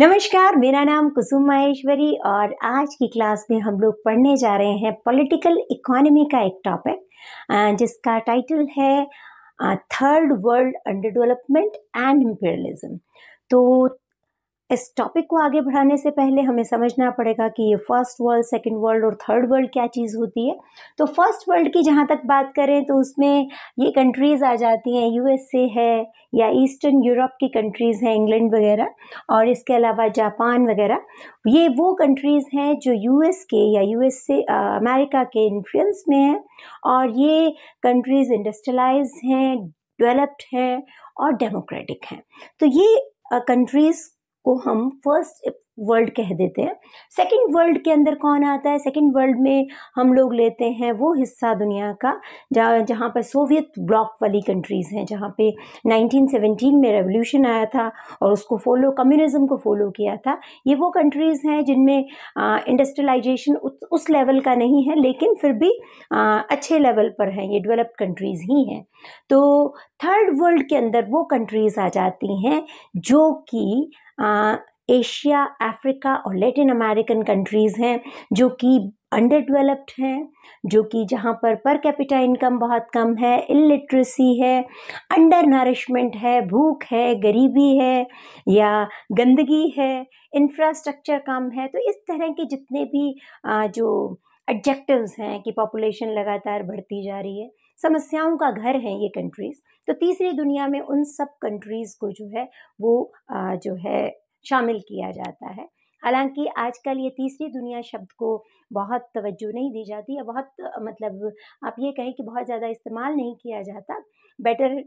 नमस्कार मेरा नाम कुसुम माहेश्वरी और आज की क्लास में हम लोग पढ़ने जा रहे हैं पॉलिटिकल इकोनॉमी का एक टॉपिक जिसका टाइटल है third world under development and imperialism तो इस टॉपिक को आगे बढ़ाने से पहले हमें समझना पड़ेगा कि ये फर्स्ट वर्ल्ड सेकंड वर्ल्ड और थर्ड वर्ल्ड क्या चीज़ होती है तो फर्स्ट वर्ल्ड की जहाँ तक बात करें तो उसमें ये कंट्रीज़ आ जाती हैं यूएसए है या ईस्टर्न यूरोप की कंट्रीज़ हैं इंग्लैंड वगैरह और इसके अलावा जापान वगैरह ये वो कंट्रीज़ हैं जो यू के या यू अमेरिका के इन्फ्लुएंस में हैं और ये कंट्रीज़ इंडस्ट्रलाइज हैं डेवलप्ड हैं और डेमोक्रेटिक हैं तो ये कंट्रीज़ को हम फर्स्ट वर्ल्ड कह देते हैं सेकंड वर्ल्ड के अंदर कौन आता है सेकंड वर्ल्ड में हम लोग लेते हैं वो हिस्सा दुनिया का जहाँ जहाँ पर सोवियत ब्लॉक वाली कंट्रीज़ हैं जहाँ पे 1917 में रेवोल्यूशन आया था और उसको फॉलो कम्युनिज्म को फॉलो किया था ये वो कंट्रीज़ हैं जिनमें इंडस्ट्रियलाइजेशन उस, लेवल का नहीं है लेकिन फिर भी आ, अच्छे लेवल पर हैं ये डेवलप कंट्रीज़ ही हैं तो थर्ड वर्ल्ड के अंदर वो कंट्रीज़ आ जाती हैं जो कि एशिया अफ्रीका और लेटिन अमेरिकन कंट्रीज़ हैं जो कि अंडर डेवलप्ड हैं जो कि जहाँ पर पर कैपिटा इनकम बहुत कम है इलिटरेसी है अंडर नरिशमेंट है भूख है गरीबी है या गंदगी है इंफ्रास्ट्रक्चर कम है तो इस तरह के जितने भी जो एडजेक्टिव्स हैं कि पॉपुलेशन लगातार बढ़ती जा रही है समस्याओं का घर है ये कंट्रीज़ तो तीसरी दुनिया में उन सब कंट्रीज़ को जो है वो आ, जो है शामिल किया जाता है हालांकि आजकल ये तीसरी दुनिया शब्द को बहुत तवज्जो नहीं दी जाती या बहुत मतलब आप ये कहें कि बहुत ज़्यादा इस्तेमाल नहीं किया जाता बेटर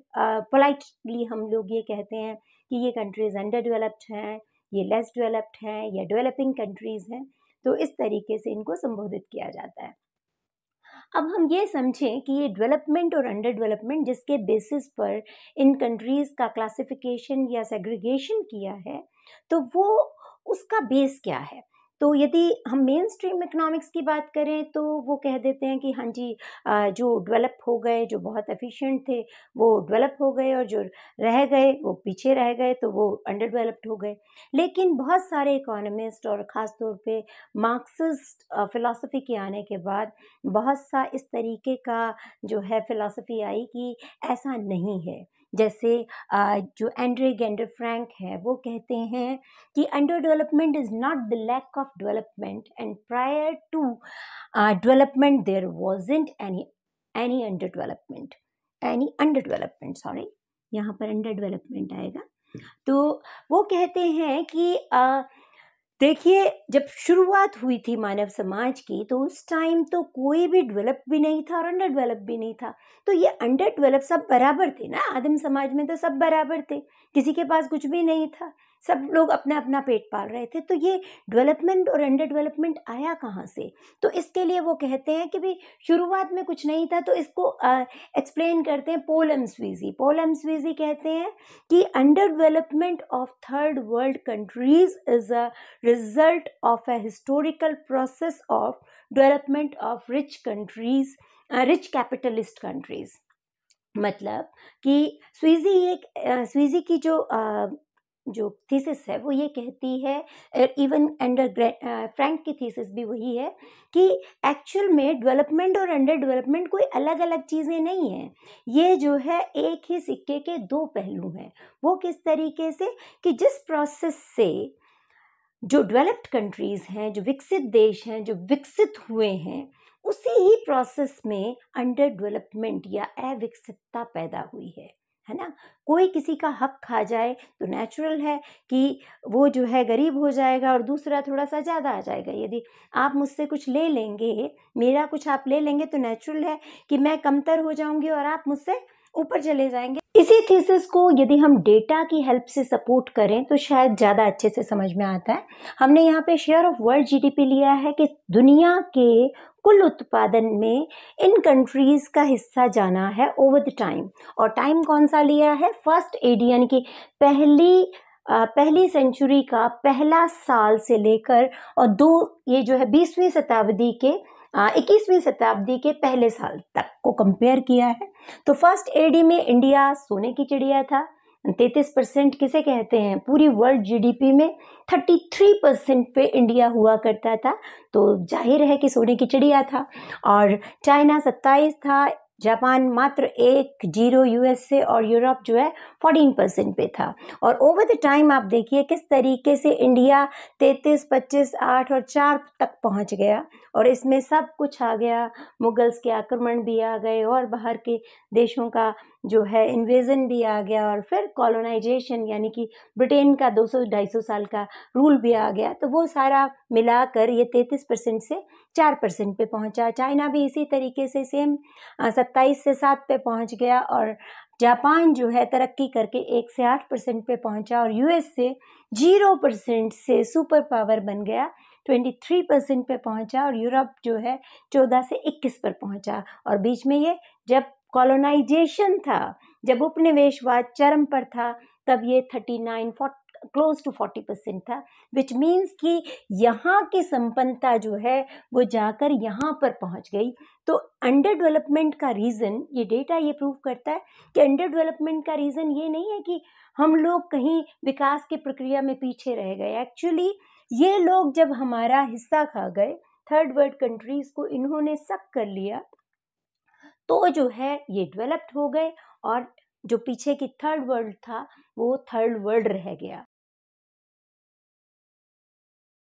पोलाइटली हम लोग ये कहते हैं कि ये कंट्रीज़ अंडर डेवलप्ड हैं ये लेस डेवलप्ड हैं या डेवलपिंग कंट्रीज़ हैं तो इस तरीके से इनको संबोधित किया जाता है अब हम ये समझें कि ये डेवलपमेंट और अंडर डेवलपमेंट जिसके बेसिस पर इन कंट्रीज़ का क्लासिफिकेशन या सेग्रीगेशन किया है तो वो उसका बेस क्या है तो यदि हम मेन स्ट्रीम इकनॉमिक्स की बात करें तो वो कह देते हैं कि हाँ जी जो डेवलप हो गए जो बहुत एफिशिएंट थे वो डेवलप हो गए और जो रह गए वो पीछे रह गए तो वो अंडर डेवलप्ड हो गए लेकिन बहुत सारे इकोनॉमिस्ट और ख़ास तौर पे मार्क्सिस्ट फ़िलासफ़ी के आने के बाद बहुत सा इस तरीके का जो है फ़िलासफ़ी आई कि ऐसा नहीं है जैसे जो एंड्रे गेंडर फ्रैंक है वो कहते हैं कि under development is not the lack of development and prior to development there isn't any any under development any under development sorry यहाँ पर अंडर डेवलपमेंट आएगा तो वो कहते हैं कि uh, देखिए जब शुरुआत हुई थी मानव समाज की तो उस टाइम तो कोई भी डेवलप भी नहीं था और अंडर डेवलप भी नहीं था तो ये अंडर डेवलप सब बराबर थे ना आदम समाज में तो सब बराबर थे किसी के पास कुछ भी नहीं था सब लोग अपना अपना पेट पाल रहे थे तो ये डेवलपमेंट और अंडर डेवलपमेंट आया कहाँ से तो इसके लिए वो कहते हैं कि भाई शुरुआत में कुछ नहीं था तो इसको एक्सप्लेन करते हैं पोलम स्वीजी पोलम स्वीजी कहते हैं कि under development of third world countries is a result of a historical process of development of rich countries rich capitalist countries मतलब कि स्वीजी एक स्वीजी की जो जो थीसिस है वो ये कहती है इवन अंडर फ्रैंक की थीसिस भी वही है कि एक्चुअल में डेवलपमेंट और अंडर डेवलपमेंट कोई अलग अलग चीज़ें नहीं हैं ये जो है एक ही सिक्के के दो पहलू हैं वो किस तरीके से कि जिस प्रोसेस से जो डेवलप्ड कंट्रीज़ हैं जो विकसित देश हैं जो विकसित हुए हैं उसी ही प्रोसेस में अंडर डेवलपमेंट या अविकसितता पैदा हुई है है ना कोई किसी का हक खा जाए तो नेचुरल है कि वो जो है गरीब हो जाएगा और दूसरा थोड़ा सा ज़्यादा आ जाएगा यदि आप मुझसे कुछ ले लेंगे मेरा कुछ आप ले लेंगे तो नेचुरल है कि मैं कमतर हो जाऊंगी और आप मुझसे ऊपर चले जाएंगे इसी थीसिस को यदि हम डेटा की हेल्प से सपोर्ट करें तो शायद ज़्यादा अच्छे से समझ में आता है हमने यहाँ पे शेयर ऑफ वर्ल्ड जीडीपी लिया है कि दुनिया के कुल उत्पादन में इन कंट्रीज़ का हिस्सा जाना है ओवर द टाइम और टाइम कौन सा लिया है फर्स्ट एडी यानी कि पहली पहली सेंचुरी का पहला साल से लेकर और दो ये जो है बीसवीं शताब्दी के इक्कीसवीं शताब्दी के पहले साल तक को कंपेयर किया है तो फर्स्ट एडी में इंडिया सोने की चिड़िया था तैतीस परसेंट किसे कहते हैं पूरी वर्ल्ड जीडीपी में थर्टी थ्री परसेंट पे इंडिया हुआ करता था तो जाहिर है कि सोने की चिड़िया था और चाइना सत्ताईस था जापान मात्र एक जीरो यूएसए और यूरोप जो है फोर्टीन परसेंट पे था और ओवर द टाइम आप देखिए किस तरीके से इंडिया तैतीस पच्चीस आठ और चार तक पहुंच गया और इसमें सब कुछ आ गया मुगल्स के आक्रमण भी आ गए और बाहर के देशों का जो है इन्वेजन भी आ गया और फिर कॉलोनाइजेशन यानी कि ब्रिटेन का 200-250 साल का रूल भी आ गया तो वो सारा मिलाकर ये 33 परसेंट से 4 परसेंट पे पहुंचा चाइना भी इसी तरीके से सेम सब सत्ताईस से सात पे पहुंच गया और जापान जो है तरक्की करके एक से आठ परसेंट पे पहुंचा और यूएस से जीरो परसेंट से सुपर पावर बन गया ट्वेंटी थ्री परसेंट पर पहुंचा और यूरोप जो है चौदह से इक्कीस पर पहुंचा और बीच में ये जब कॉलोनाइजेशन था जब उपनिवेशवाद चरम पर था तब ये thirty nine forty close to forty percent था विच मीन्स कि यहाँ की संपन्नता जो है वो जाकर यहाँ पर पहुँच गई तो अंडर डेवलपमेंट का रीज़न ये डेटा ये प्रूव करता है कि अंडर डेवलपमेंट का रीज़न ये नहीं है कि हम लोग कहीं विकास की प्रक्रिया में पीछे रह गए एक्चुअली ये लोग जब हमारा हिस्सा खा गए थर्ड वर्ल्ड कंट्रीज़ को इन्होंने सक कर लिया तो जो है ये डेवलप्ड हो गए और जो पीछे की थर्ड वर्ल्ड था वो थर्ड वर्ल्ड रह गया